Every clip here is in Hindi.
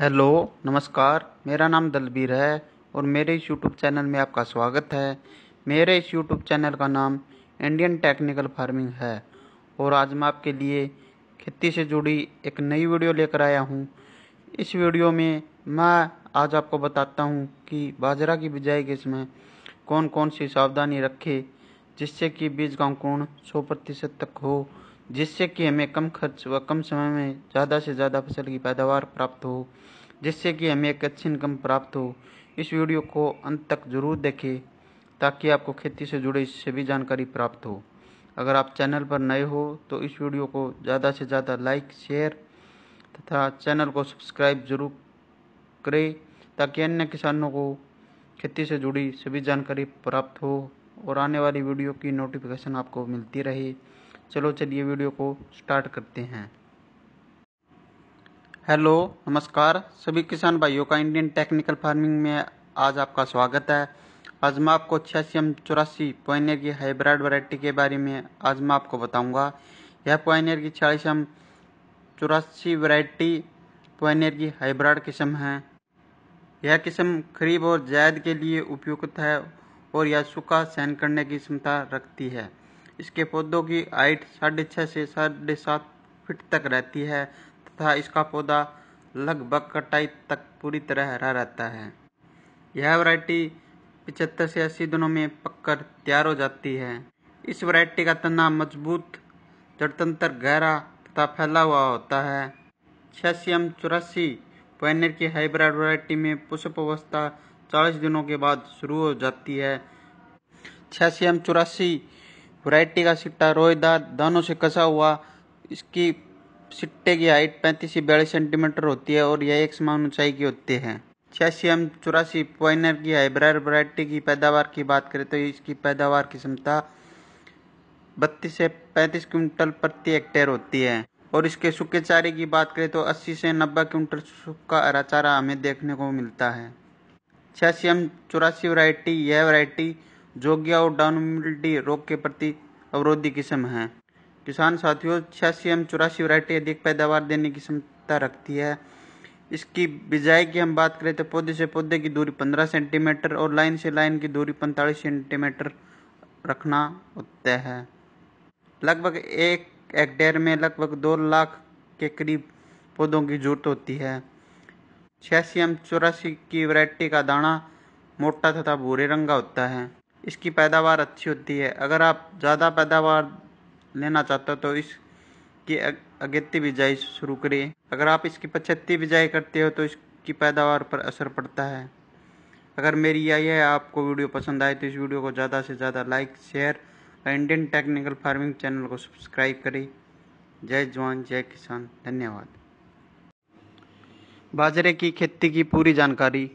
हेलो नमस्कार मेरा नाम दलबीर है और मेरे इस यूट्यूब चैनल में आपका स्वागत है मेरे इस यूट्यूब चैनल का नाम इंडियन टेक्निकल फार्मिंग है और आज मैं आपके लिए खेती से जुड़ी एक नई वीडियो लेकर आया हूँ इस वीडियो में मैं आज आपको बताता हूँ कि बाजरा की बिजाई के समय कौन कौन सी सावधानी रखे जिससे कि बीज का अंकुरण सौ प्रतिशत तक हो जिससे कि हमें कम खर्च व कम समय में ज़्यादा से ज़्यादा फसल की पैदावार प्राप्त हो जिससे कि हमें एक अच्छी इनकम प्राप्त हो इस वीडियो को अंत तक ज़रूर देखें ताकि आपको खेती से जुड़ी सभी जानकारी प्राप्त हो अगर आप चैनल पर नए हो तो इस वीडियो को ज़्यादा से ज़्यादा लाइक शेयर तथा चैनल को सब्सक्राइब जरूर करें ताकि अन्य किसानों को खेती से जुड़ी सभी जानकारी प्राप्त हो और आने वाली वीडियो की नोटिफिकेशन आपको मिलती रहे चलो चलिए वीडियो को स्टार्ट करते हैं हेलो नमस्कार सभी किसान भाइयों का इंडियन टेक्निकल फार्मिंग में आज आपका स्वागत है आज मैं आपको छियासी एम चौरासी पॉइनियर की हाइब्रिड वैरायटी के बारे में आज मैं आपको बताऊंगा यह पॉइनियर की एम चौरासी वैरायटी पॉइनियर की हाइब्रिड किस्म है यह किस्म खरीब और जायद के लिए उपयुक्त है और यह सूखा सहन करने की क्षमता रखती है इसके पौधों की हाइट साढ़े छः से साढ़े सात फीट तक रहती है तथा इसका पौधा लगभग कटाई तक पूरी तरह हरा रहता है यह वैरायटी पिचहत्तर से अस्सी दिनों में पककर तैयार हो जाती है इस वैरायटी का तना मजबूत जड़तंत्र गहरा तथा फैला हुआ होता है छियासी एम चौरासी पैनर की हाइब्रिड वैरायटी में पुष्प अवस्था चालीस दिनों के बाद शुरू हो जाती है छियासी एम चौरासी वैरायटी का सिट्टा रोएदार दानों से कसा हुआ इसकी सिट्टे की हाइट पैंतीस से बयालीस सेंटीमीटर होती है और यह एक समान ऊंचाई की होती है छियासी एम चौरासी पॉइनर की हाइब्रायर वैरायटी की पैदावार की बात करें तो इसकी पैदावार की क्षमता बत्तीस से पैंतीस क्विंटल प्रति हेक्टेयर होती है और इसके सूखे चारे की बात करें तो 80 से 90 क्विंटल सूखा हरा चारा हमें देखने को मिलता है छियासी एम चौरासी वैरायटी यह वैरायटी जोगिया और डाउनमिल्टी रोग के प्रति अवरोधी किस्म है किसान साथियों छियासी एम चौरासी वरायटी अधिक पैदावार देने की क्षमता रखती है इसकी बिजाई की हम बात करें तो पौधे से पौधे की दूरी पंद्रह सेंटीमीटर और लाइन से लाइन की दूरी पैंतालीस सेंटीमीटर रखना होता है लगभग एक हेक्टेयर में लगभग दो लाख के करीब पौधों की जरूरत होती है छियासी एम चौरासी की वरायटी का दाना मोटा तथा भूरे रंग का होता है इसकी पैदावार अच्छी होती है अगर आप ज़्यादा पैदावार लेना चाहते हो तो इसकी अगेती बिजाई शुरू करिए अगर आप इसकी पचहत्ती बिजाई करते हो तो इसकी पैदावार पर असर पड़ता है अगर मेरी आई है आपको वीडियो पसंद आए तो इस वीडियो को ज़्यादा से ज़्यादा लाइक शेयर और इंडियन टेक्निकल फार्मिंग चैनल को सब्सक्राइब करें जय जवान जय किसान धन्यवाद बाजरे की खेती की पूरी जानकारी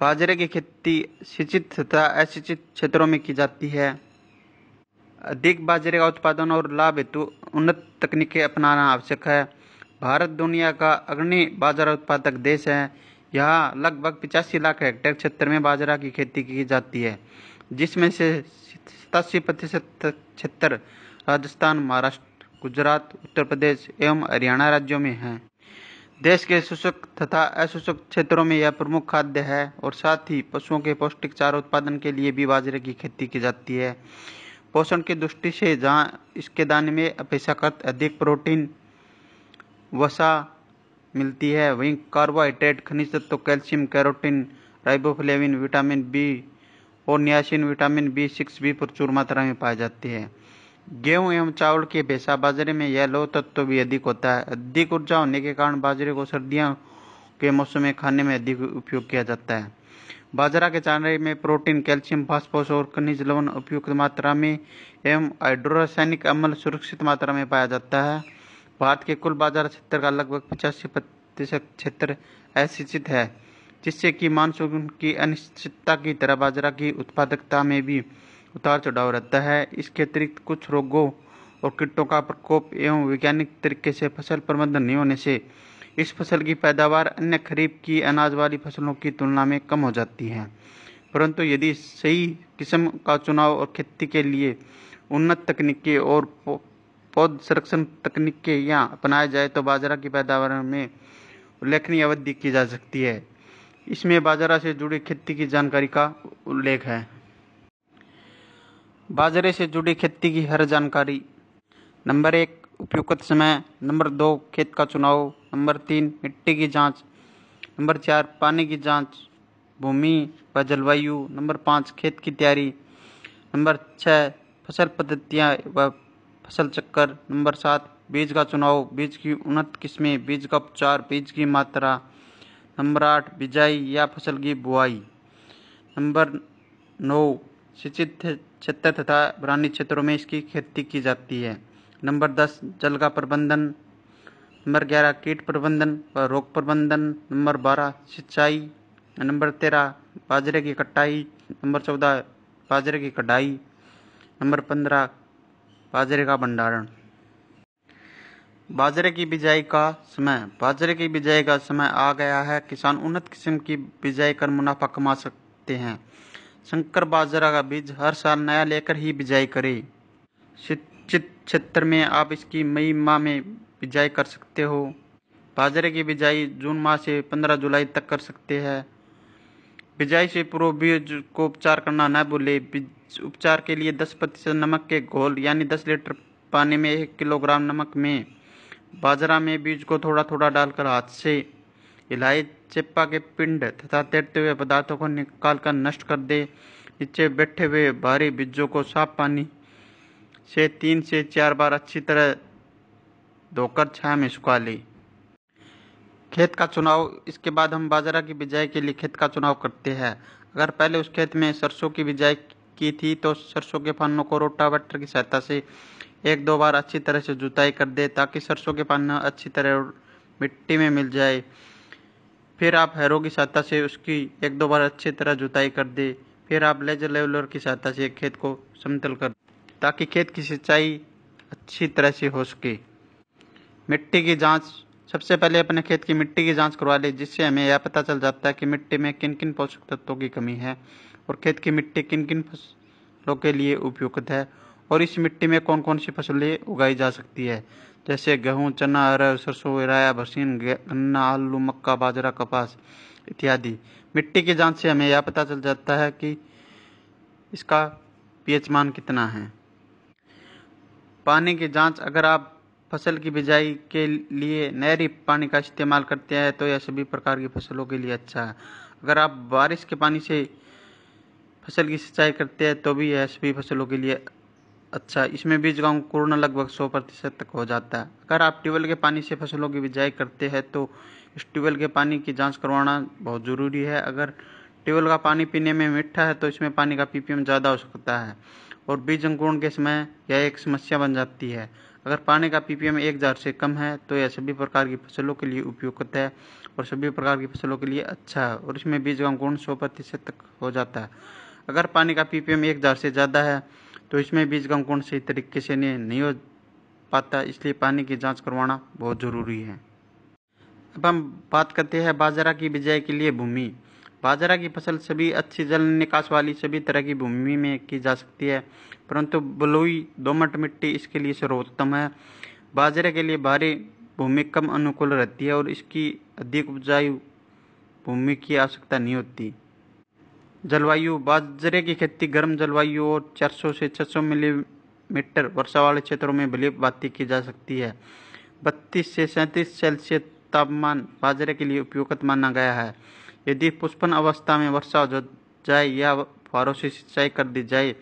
बाजरे की खेती सिंचित तथा असिंचित क्षेत्रों में की जाती है अधिक बाजरे का उत्पादन और लाभ हेतु उन्नत तकनीकें अपनाना आवश्यक है भारत दुनिया का अग्रणी बाजरा उत्पादक देश है यहाँ लगभग पिचासी लाख हेक्टेयर क्षेत्र में बाजरा की खेती की जाती है जिसमें से सतासी प्रतिशत क्षेत्र राजस्थान महाराष्ट्र गुजरात उत्तर प्रदेश एवं हरियाणा राज्यों में हैं देश के शुष्क तथा अशुष्क क्षेत्रों में यह प्रमुख खाद्य है और साथ ही पशुओं के पौष्टिक चारा उत्पादन के लिए भी बाजरे की खेती की जाती है पोषण की दृष्टि से जहाँ इसके दाने में अपेक्षाकृत अधिक प्रोटीन वसा मिलती है वहीं कार्बोहाइड्रेट खनिज तत्व तो calcium carotene riboflavin vitamin B और नियासिन विटामिन बी सिक्स भी प्रचुर मात्रा में पाई जाती है गेहूं एवं चावल के भैसा बाजरे में यह लौह तत्व तो भी अधिक होता है अधिक ऊर्जा होने के कारण बाजरे को सर्दियों के मौसम में खाने में अधिक उपयोग किया जाता है बाजरा के चारे में प्रोटीन कैल्शियम फास्फोस और खनिज लवण उपयुक्त मात्रा में एवं हाइड्रोरासायनिक अम्ल सुरक्षित मात्रा में पाया जाता है भारत के कुल बाजार क्षेत्र का लगभग पचासी प्रतिशत क्षेत्र अशिक्षित है जिससे कि मानसून की अनिश्चितता की तरह बाजरा की उत्पादकता में भी उतार चढ़ाव रहता है इसके अतिरिक्त कुछ रोगों और कीटों का प्रकोप एवं वैज्ञानिक तरीके से फसल प्रबंधन नहीं होने से इस फसल की पैदावार अन्य खरीफ की अनाज वाली फसलों की तुलना में कम हो जाती है परंतु यदि सही किस्म का चुनाव और खेती के लिए उन्नत तकनीकें और पौध संरक्षण तकनीकें यहाँ अपनाए जाए तो बाजरा की पैदावार में उल्लेखनीय अवधि की जा सकती है इसमें बाजरा से जुड़ी खेती की जानकारी का उल्लेख है बाजरे से जुड़ी खेती की हर जानकारी नंबर एक उपयुक्त समय नंबर दो खेत का चुनाव नंबर तीन मिट्टी की जांच नंबर चार पानी की जांच भूमि व जलवायु नंबर पाँच खेत की तैयारी नंबर छः फसल पद्धतियाँ व फसल चक्कर नंबर सात बीज का चुनाव बीज की उन्नत किस्में बीज का उपचार बीज की मात्रा नंबर आठ बिजाई या फसल की बुआई नंबर नौ सिंचित क्षेत्र तथा बरानी क्षेत्रों में इसकी खेती की जाती है नंबर दस जल का प्रबंधन नंबर ग्यारह कीट प्रबंधन व रोग प्रबंधन नंबर बारह सिंचाई नंबर तेरह बाजरे की कटाई नंबर चौदह बाजरे की कटाई नंबर पंद्रह बाजरे का भंडारण बाजरे की बिजाई का समय बाजरे की बिजाई का समय आ गया है किसान उन्नत किस्म की बिजाई कर मुनाफा कमा सकते हैं शंकर बाजरा का बीज हर साल नया लेकर ही बिजाई करे शिक्षित क्षेत्र में आप इसकी मई माह में बिजाई कर सकते हो बाजरे की बिजाई जून माह से 15 जुलाई तक कर सकते हैं बिजाई से पूर्व बीज को उपचार करना न भूलें उपचार के लिए 10 प्रतिशत नमक के घोल यानी 10 लीटर पानी में एक किलोग्राम नमक में बाजरा में बीज को थोड़ा थोड़ा डालकर हाथ से हिलाए चिप्पा के पिंड तथा तैरते हुए पदार्थों को निकाल कर नष्ट कर दे नीचे बैठे हुए भारी बिज्जों को साफ पानी से तीन से चार बार अच्छी तरह धोकर छाया में सुखा ले खेत का चुनाव इसके बाद हम बाजरा की बिजाई के लिए खेत का चुनाव करते हैं अगर पहले उस खेत में सरसों की बिजाई की थी तो सरसों के पानों को रोटावेटर की सहायता से एक दो बार अच्छी तरह से जुताई कर दे ताकि सरसों के पान अच्छी तरह मिट्टी में मिल जाए फिर आप हैरो की सहायता से उसकी एक दो बार अच्छी तरह जुताई कर दे फिर आप लेजर लेवलर की सहायता से खेत को समतल कर ताकि खेत की सिंचाई अच्छी तरह से हो सके मिट्टी की जांच सबसे पहले अपने खेत की मिट्टी की जांच करवा लें जिससे हमें यह पता चल जाता है कि मिट्टी में किन किन पोषक तत्वों की कमी है और खेत की मिट्टी किन किन फसलों के लिए उपयुक्त है और इस मिट्टी में कौन कौन सी फसलें उगाई जा सकती है जैसे गेहूँ चना अरह सरसों राया भसीन गन्ना आलू मक्का बाजरा कपास इत्यादि मिट्टी की जांच से हमें यह पता चल जाता है कि इसका पीएच मान कितना है पानी की जांच अगर आप फसल की बिजाई के लिए नहरी पानी का इस्तेमाल करते हैं तो यह सभी प्रकार की फसलों के लिए अच्छा है अगर आप बारिश के पानी से फसल की सिंचाई करते हैं तो भी यह सभी फसलों के लिए अच्छा इसमें बीज का अंकुरण लगभग सौ प्रतिशत तक हो जाता है अगर आप ट्यूबवेल के पानी से फसलों की बिजाई करते हैं तो इस ट्यूबवेल के पानी की जांच करवाना बहुत ज़रूरी है अगर ट्यूबवेल का पानी पीने में मीठा है तो इसमें पानी का पीपीएम ज़्यादा हो सकता है और बीज अंकुरण के समय यह एक समस्या बन जाती है अगर पानी का पीपीएम एक हज़ार से कम है तो यह सभी प्रकार की फसलों के लिए उपयुक्त है और सभी प्रकार की फसलों के लिए अच्छा है और इसमें बीज का अंकुरण सौ प्रतिशत तक हो जाता है अगर पानी का पीपीएम एक हज़ार से ज़्यादा है तो इसमें बीज का अंकुरण सही तरीके से नहीं हो पाता इसलिए पानी की जांच करवाना बहुत ज़रूरी है अब हम बात करते हैं बाजरा की बिजाई के लिए भूमि बाजरा की फसल सभी अच्छी जल निकास वाली सभी तरह की भूमि में की जा सकती है परंतु बलुई दोमट मिट्टी इसके लिए सर्वोत्तम है बाजरे के लिए भारी भूमि कम अनुकूल रहती है और इसकी अधिक उपजाऊ भूमि की आवश्यकता नहीं होती जलवायु बाजरे की खेती गर्म जलवायु और 400 से 600 मिलीमीटर वर्षा वाले क्षेत्रों में भली भांति की जा सकती है बत्तीस से सैंतीस सेल्सियस तापमान बाजरे के लिए उपयुक्त माना गया है यदि पुष्पन अवस्था में वर्षा हो जाए या फारों से सिंचाई कर दी जाए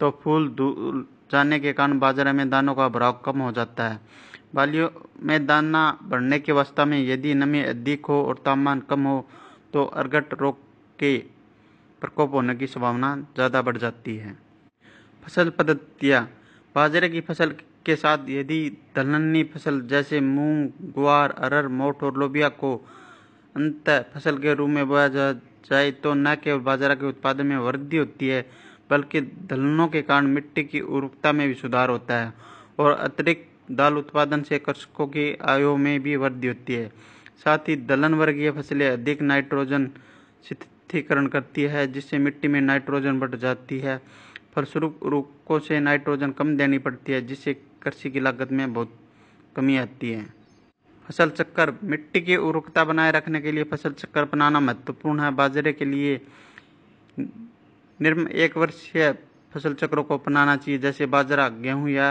तो फूल धूल जाने के कारण बाजरे में दानों का भराव कम हो जाता है बालियों में दाना बढ़ने की अवस्था में यदि नमी अधिक हो और तापमान कम हो तो अर्गट रोग के प्रकोप होने की संभावना ज़्यादा बढ़ जाती है फसल पद्धतियाँ बाजरे की फसल के साथ यदि दलहनी फसल जैसे मूंग ग्वार अरहर मोठ और लोबिया को अंत फसल के रूप में बोया जाए तो न केवल बाजरा के उत्पादन में वृद्धि होती है बल्कि दलहनों के कारण मिट्टी की उर्वरता में भी सुधार होता है और अतिरिक्त दाल उत्पादन से कृषकों की आयु में भी वृद्धि होती है साथ ही दलहन वर्गीय फसलें अधिक नाइट्रोजन पृथ्वीकरण करती है जिससे मिट्टी में नाइट्रोजन बढ़ जाती है फलस्वरूप उर्वरकों से नाइट्रोजन कम देनी पड़ती है जिससे कृषि की लागत में बहुत कमी आती है फसल चक्कर मिट्टी की उर्वरकता बनाए रखने के लिए फसल चक्कर अपनाना महत्वपूर्ण है बाजरे के लिए निर्म एक वर्षीय फसल चक्रों को अपनाना चाहिए जैसे बाजरा गेहूं या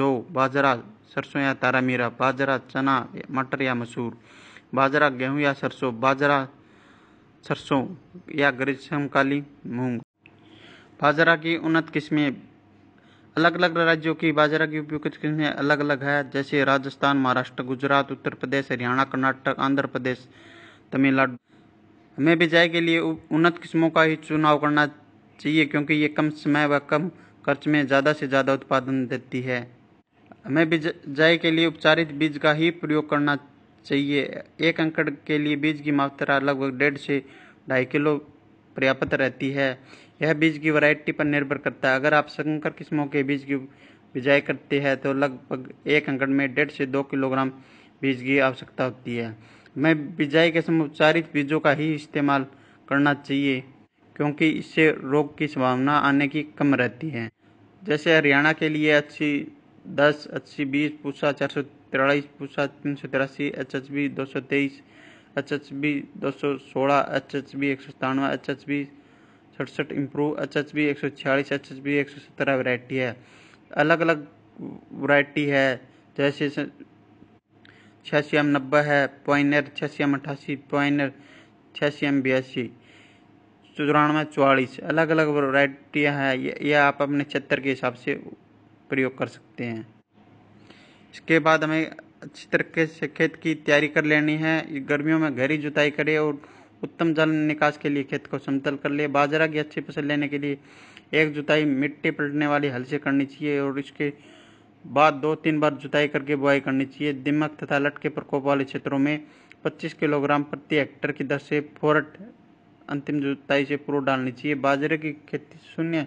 जौ बाजरा सरसों या तारामीरा बाजरा चना मटर या मसूर बाजरा गेहूं या सरसों बाजरा सरसों या काली मूंग बाजरा की उन्नत किस्में अलग अलग राज्यों की बाजरा की उपयुक्त किस्में अलग अलग है जैसे राजस्थान महाराष्ट्र गुजरात उत्तर प्रदेश हरियाणा कर्नाटक आंध्र प्रदेश तमिलनाडु हमें बिजाई के लिए उन्नत किस्मों का ही चुनाव करना चाहिए क्योंकि ये कम समय व कम खर्च में ज़्यादा से ज़्यादा उत्पादन देती है हमें बिजाई के लिए उपचारित बीज का ही प्रयोग करना चाहिए एक अंकड़ के लिए बीज की मात्रा लगभग डेढ़ से ढाई किलो पर्याप्त रहती है यह बीज की वैरायटी पर निर्भर करता है अगर आप संकर किस्मों के बीज की बिजाई करते हैं तो लगभग एक अंकड़ में डेढ़ से दो किलोग्राम बीज की आवश्यकता होती है मैं बिजाई के समय उपचारित बीजों का ही इस्तेमाल करना चाहिए क्योंकि इससे रोग की संभावना आने की कम रहती है जैसे हरियाणा के लिए अच्छी दस अच्छी बीस पूसा चार सौ तिरालीस पूसा तीन सौ तिरासी एच एच बी दो सौ तेईस एच एच बी दो सौ सोलह एच एच बी एक सौ सतानवे एच एच बी सड़सठ इम्प्रूव एच एच बी एक सौ छियालीस एच एच बी एक सौ सत्रह वरायटी है अलग अलग वरायटी है जैसे छियासी एम नब्बे है पॉइनर छियासी एम अट्ठासी पॉइनर छियासी एम बयासी चौरानवे चौवालीस अलग अलग वरायटियाँ हैं यह आप अपने क्षेत्र के हिसाब से प्रयोग कर सकते हैं इसके बाद हमें अच्छी तरीके से खेत की तैयारी कर लेनी है गर्मियों में गहरी जुताई करें और उत्तम जल निकास के लिए खेत को समतल कर ले बाजरा की अच्छी फसल लेने के लिए एक जुताई मिट्टी पलटने वाली हल से करनी चाहिए और इसके बाद दो तीन बार जुताई करके बुआई करनी चाहिए दिमक तथा लट के प्रकोप वाले क्षेत्रों में 25 किलोग्राम प्रति हेक्टर की दर से फोरट अंतिम जुताई से पूर्व डालनी चाहिए बाजरे की खेती शून्य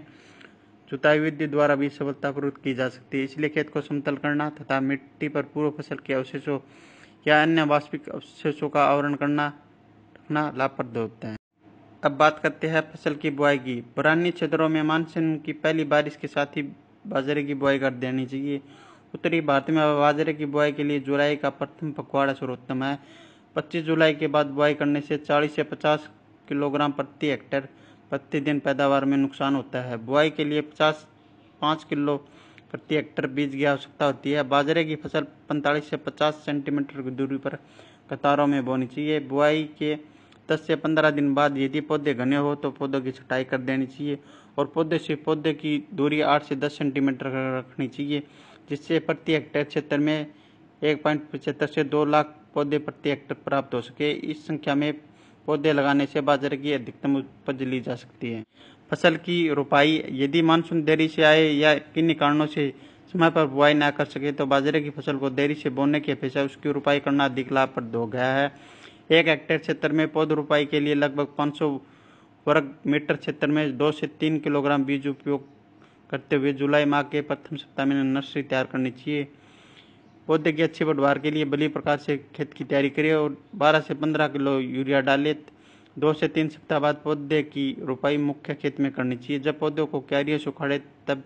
जुताई विधि द्वारा भी सफलतापूर्वक की जा सकती है इसलिए खेत को समतल करना तथा मिट्टी पर पूर्व फसल के अवशेषों या अन्य वास्तविक अवशेषों का आवरण करना रखना लाभप्रद होता है अब बात करते हैं फसल की बुआई की पुरानी क्षेत्रों में मानसून की पहली बारिश के साथ ही बाजरे की बुआई कर देनी चाहिए उत्तरी भारत में बाजरे की बुआई के लिए जुलाई का प्रथम पखवाड़ा सर्वोत्तम है 25 जुलाई के बाद बुआई करने से 40 से 50 किलोग्राम प्रति हेक्टेयर प्रतिदिन पैदावार में नुकसान होता है बुआई के लिए पचास पाँच किलो प्रति हेक्टर बीज की आवश्यकता होती है बाजरे की फसल पैंतालीस से पचास सेंटीमीटर की दूरी पर कतारों में बोनी चाहिए बुआई के दस से पंद्रह दिन बाद यदि पौधे घने हो तो पौधों की छटाई कर देनी चाहिए और पौधे से पौधे की दूरी आठ से दस सेंटीमीटर रखनी चाहिए जिससे प्रति हेक्टर क्षेत्र में एक पॉइंट पचहत्तर से दो लाख पौधे प्रति हेक्टर प्राप्त हो सके इस संख्या में पौधे लगाने से बाजरे की अधिकतम उपज ली जा सकती है फसल की रोपाई यदि मानसून देरी से आए या किन कारणों से समय पर बुआई ना कर सके तो बाजरे की फसल को देरी से बोने की अपेक्षा उसकी रोपाई करना अधिक लाभप्रद हो गया है एक हेक्टेयर क्षेत्र में पौध रोपाई के लिए लगभग 500 वर्ग मीटर क्षेत्र में दो से तीन किलोग्राम बीज उपयोग करते हुए जुलाई माह के प्रथम सप्ताह में नर्सरी तैयार करनी चाहिए पौधे के अच्छे पटवार के लिए बली प्रकार से खेत की तैयारी करें और 12 से 15 किलो यूरिया डाले दो से तीन सप्ताह बाद पौधे की रोपाई मुख्य खेत में करनी चाहिए जब पौधों को क्यारियाँ से उखाड़े तब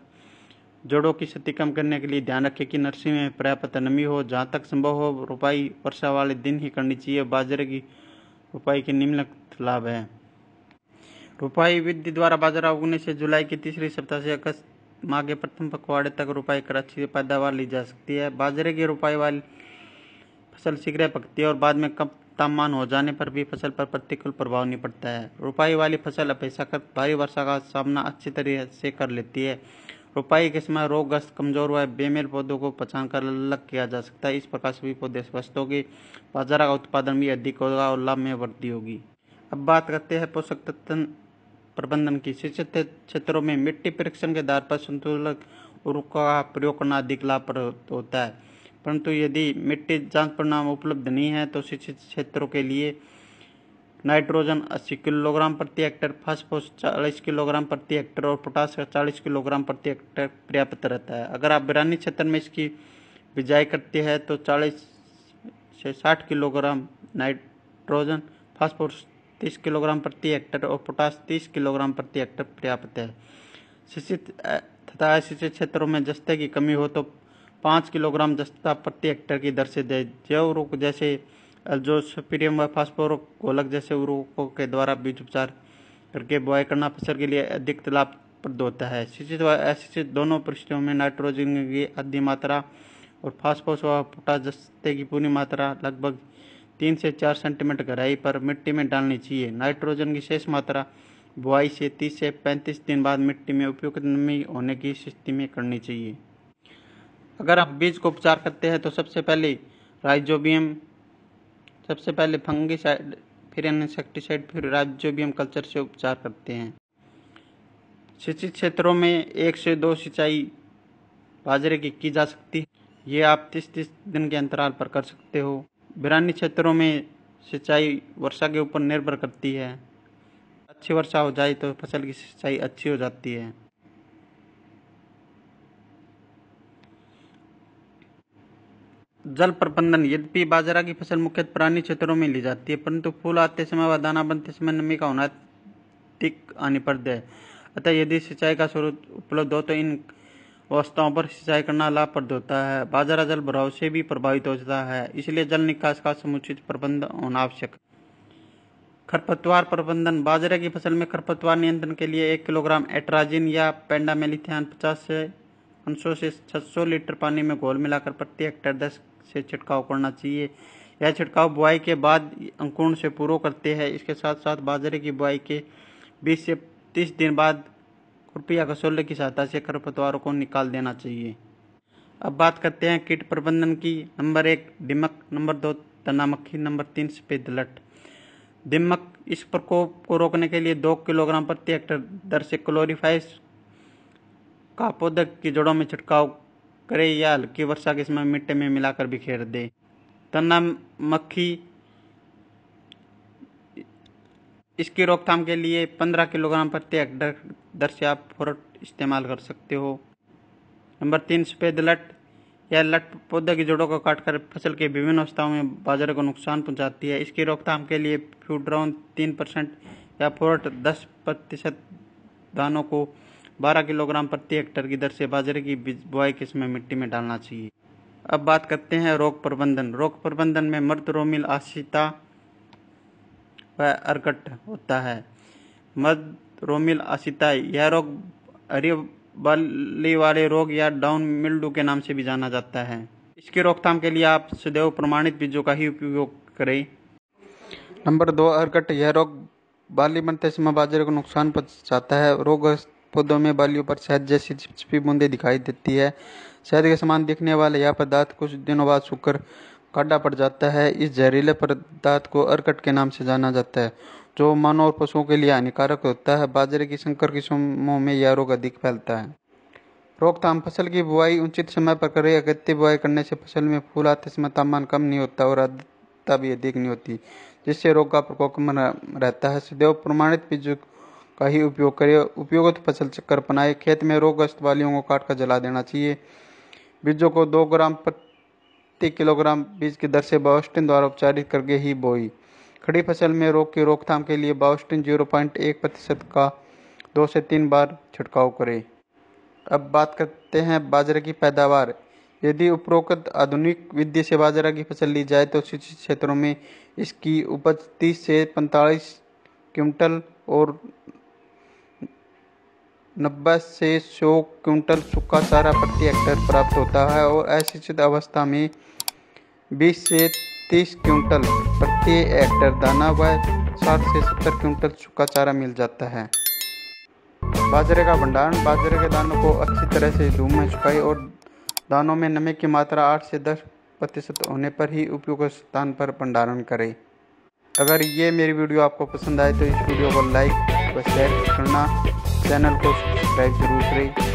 जड़ों की क्षति कम करने के लिए ध्यान रखें कि नर्सरी में पर्याप्त नमी हो जहाँ तक संभव हो रोपाई वर्षा वाले दिन ही करनी चाहिए बाजरे की रोपाई के निम्नलिखित लाभ है रोपाई विधि द्वारा बाजरा उगने से जुलाई के तीसरे सप्ताह से अगस्त माह के प्रथम पखवाड़े तक रुपाई कराची से पैदावार ली जा सकती है बाजरे की रुपाई वाली फसल शीघ्र पकती है और बाद में कम तापमान हो जाने पर भी फसल पर प्रतिकूल प्रभाव नहीं पड़ता है रुपाई वाली फसल अपेक्षाकृत भारी वर्षा का सामना अच्छी तरह से कर लेती है रुपाई के समय रोगग्रस्त कमजोर व बेमेल पौधों को पहचान कर अलग किया जा सकता है इस प्रकार सभी पौधे स्वस्थ होगी बाजरा का उत्पादन भी अधिक होगा और लाभ में वृद्धि होगी अब बात करते हैं पोषक तत्व प्रबंधन की शिक्षित क्षेत्रों में मिट्टी परीक्षण के आधार पर संतुलक का प्रयोग करना अधिक लाभप्रद होता है परंतु यदि मिट्टी जांच परिणाम उपलब्ध नहीं है तो शिक्षित क्षेत्रों के लिए नाइट्रोजन 80 किलोग्राम प्रति हेक्टर फास्फोरस 40 किलोग्राम प्रति हेक्टर और पोटास 40 किलोग्राम प्रति हेक्टर पर्याप्त रहता है अगर आप बिरानी क्षेत्र में इसकी बिजाई करते हैं तो 40 से 60 किलोग्राम नाइट्रोजन फास्फोरस तीस किलोग्राम प्रति हेक्टर और पोटास तीस किलोग्राम प्रति हेक्टर पर्याप्त है शिक्षित तथा अशिक्षित क्षेत्रों में जस्ते की कमी हो तो पाँच किलोग्राम जस्ता प्रति हेक्टर की दर से दे जैव रोग जैसे सुपीरियम व फास्फोरक गोलक जैसे उर्वरकों के द्वारा बीज उपचार करके बुआई करना फसल के लिए अधिक लाभप्रद होता है शिक्षित व अशिक्षित दोनों परिस्थितियों में नाइट्रोजन की आधी मात्रा और फास्फोस व पोटास जस्ते की पूरी मात्रा लगभग तीन से चार सेंटीमीटर गहराई पर मिट्टी में डालनी चाहिए नाइट्रोजन की शेष मात्रा बुआई से तीस से पैंतीस दिन बाद मिट्टी में उपयुक्त नमी होने की स्थिति में करनी चाहिए अगर आप बीज को उपचार करते हैं तो सबसे पहले राइजोबियम सबसे पहले फंगीसाइड फिर इंसेक्टिसाइड फिर राइजोबियम कल्चर से उपचार करते हैं सिंचित क्षेत्रों में एक से दो सिंचाई बाजरे की की जा सकती है ये आप तीस तीस दिन के अंतराल पर कर सकते हो बिरानी क्षेत्रों में सिंचाई वर्षा के ऊपर निर्भर करती है अच्छी वर्षा हो जाए तो फसल की सिंचाई अच्छी हो जाती है जल प्रबंधन यद्यपि बाजरा की फसल मुख्यतः पुरानी क्षेत्रों में ली जाती है परंतु फूल आते समय व दाना बनते समय नमी का होना अधिक हानिप्रद है अतः यदि सिंचाई का स्रोत उपलब्ध हो तो इन अवस्थाओं पर सिंचाई करना लाभप्रद होता है बाजरा जल भराव से भी प्रभावित होता है इसलिए जल निकास का समुचित प्रबंध होना आवश्यक खरपतवार प्रबंधन बाजरे की फसल में खरपतवार नियंत्रण के लिए एक किलोग्राम एट्राजिन या पेंडामेलिथियान पचास से पाँच से छः लीटर पानी में घोल मिलाकर प्रति हेक्टेयर दस से छिड़काव करना चाहिए यह छिड़काव बुआई के बाद अंकुरण से पूर्व करते हैं इसके साथ साथ बाजरे की बुआई के 20 से 30 दिन बाद कृपया कसौले की सहायता से खरपतवारों को निकाल देना चाहिए अब बात करते हैं कीट प्रबंधन की नंबर एक दिमक नंबर दो तना मक्खी नंबर तीन सफेद लट दिमक इस प्रकोप को रोकने के लिए दो किलोग्राम प्रति हेक्टर दर से क्लोरीफाइस का पौधक की जड़ों में छिड़काव करे या हल्की वर्षा के समय मिट्टी में मिलाकर बिखेर दे तना मक्खी इसकी रोकथाम के लिए 15 किलोग्राम प्रति हेक्टर दर से आप फोरट इस्तेमाल कर सकते हो नंबर तीन सफ़ेद लट यह लट पौधे की जड़ों को काटकर फसल के विभिन्न अवस्थाओं में बाजार को नुकसान पहुंचाती है इसकी रोकथाम के लिए फ्यूड्रॉन तीन परसेंट या फोरट दस प्रतिशत दानों को 12 किलोग्राम प्रति हेक्टर की दर से बाजरे की बुआई के समय मिट्टी में डालना चाहिए अब बात करते हैं रोग प्रबंधन रोग प्रबंधन में मर्द रोमिल आशिता व अर्कट होता है मद रोमिल असिताई यह रोग हरी वाले रोग या डाउन मिल्डू के नाम से भी जाना जाता है इसकी रोकथाम के लिए आप सदैव प्रमाणित बीजों का ही उपयोग करें नंबर दो अर्कट यह रोग बाली बनते समय बाजरे को नुकसान पहुंचाता है रोग पौधों में बालियों पर शहद जैसी चिपचिपी बूंदें दिखाई देती है शहद के समान दिखने वाले यह पदार्थ कुछ दिनों बाद सूखकर काढ़ा पड़ जाता है इस जहरीले पदार्थ को अर्कट के नाम से जाना जाता है जो मानव और पशुओं के लिए हानिकारक होता है बाजरे की संकर किस्मों में यह रोग अधिक फैलता है रोकथाम फसल की बुआई उचित समय पर करें अगत्य बुआई करने से फसल में फूल आते समय तापमान कम नहीं होता और आदता भी अधिक नहीं होती जिससे रोग का प्रकोप कम रहता है सदैव प्रमाणित बीज का ही उपयोग करें उपयुक्त फसल चक्कर बनाए खेत में रोगग्रस्त वालियों को काट कर जला देना चाहिए बीजों को दो ग्राम प्रति प्रति किलोग्राम बीज की दर से बाउस्टिन द्वारा उपचारित करके ही बोई खड़ी फसल में रोग की रोकथाम के लिए बाउस्टिन जीरो पॉइंट एक प्रतिशत का दो से तीन बार छिड़काव करें अब बात करते हैं बाजरे की पैदावार यदि उपरोक्त आधुनिक विधि से बाजरा की फसल ली जाए तो शिक्षित क्षेत्रों में इसकी उपज 30 से 45 क्विंटल और 90 से 100 क्विंटल सूखा चारा प्रति हेक्टेयर प्राप्त होता है और अशिक्षित अवस्था में बीस से तीस क्विंटल प्रति हेक्टर दाना व साठ से सत्तर क्विंटल सूखा चारा मिल जाता है बाजरे का भंडारण बाजरे के दानों को अच्छी तरह से धूम में सुखाई और दानों में नमी की मात्रा आठ से दस प्रतिशत होने पर ही उपयुक्त स्थान पर भंडारण करें अगर ये मेरी वीडियो आपको पसंद आए तो इस वीडियो को लाइक व शेयर करना चैनल को सब्सक्राइब जरूर करें